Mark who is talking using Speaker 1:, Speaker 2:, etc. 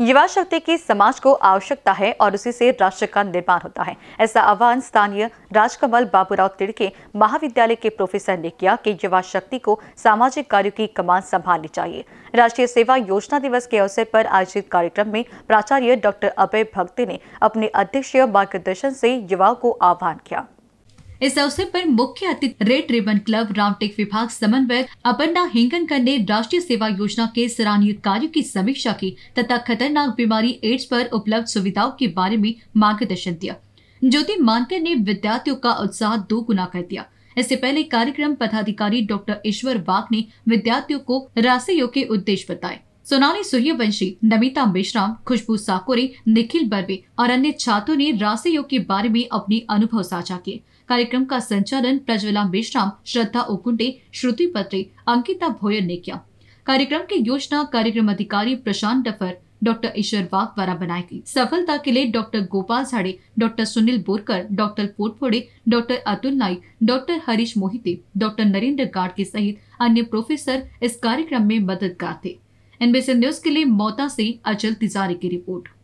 Speaker 1: युवा शक्ति की समाज को आवश्यकता है और उसी से राष्ट्र का निर्माण होता है ऐसा आह्वान स्थानीय राजकमल बाबूराव तिड़के महाविद्यालय के प्रोफेसर ने किया कि युवा शक्ति को सामाजिक कार्यो की कमान संभालनी चाहिए राष्ट्रीय सेवा योजना दिवस के अवसर पर आयोजित कार्यक्रम में प्राचार्य डॉक्टर अभय भक्ति ने अपने अध्यक्षीय मार्गदर्शन से युवाओं को आह्वान किया इस अवसर पर मुख्य अतिथि रेड रिबन क्लब रामटेक विभाग समन्वयक अपर्णा हिंगनकर ने राष्ट्रीय सेवा योजना के सराहनीय कार्यो की समीक्षा की तथा खतरनाक बीमारी एड्स पर उपलब्ध सुविधाओं के बारे में मार्गदर्शन दिया ज्योति मानकर ने विद्यार्थियों का उत्साह दो गुना कर दिया इससे पहले कार्यक्रम पदाधिकारी डॉक्टर ईश्वर बाग ने विद्यार्थियों को रासयोग के उद्देश्य बताए सोनाली सूर्यवंशी नमिता मिश्रा खुशबू साकोरे निखिल बर्वे और अन्य छात्रों ने राशि योग के बारे में अपने अनुभव साझा किए कार्यक्रम का संचालन प्रज्वला मिश्राम श्रद्धा उकुंडे श्रुति पत्रे अंकिता भोयर ने किया कार्यक्रम की योजना कार्यक्रम अधिकारी प्रशांत डफर डॉक्टर ईश्वर वाघ द्वारा बनाई गई सफलता के लिए doctor Gopal Jhade doctor Sunil Borkar doctor Potphode doctor Atul Naik doctor Harish Mohite doctor Narendra Gad के सहित अन्य प्रोफेसर इस कार्यक्रम में मददगार थे एनबीसी न्यूज के लिए मोता से अचल तिजारी की रिपोर्ट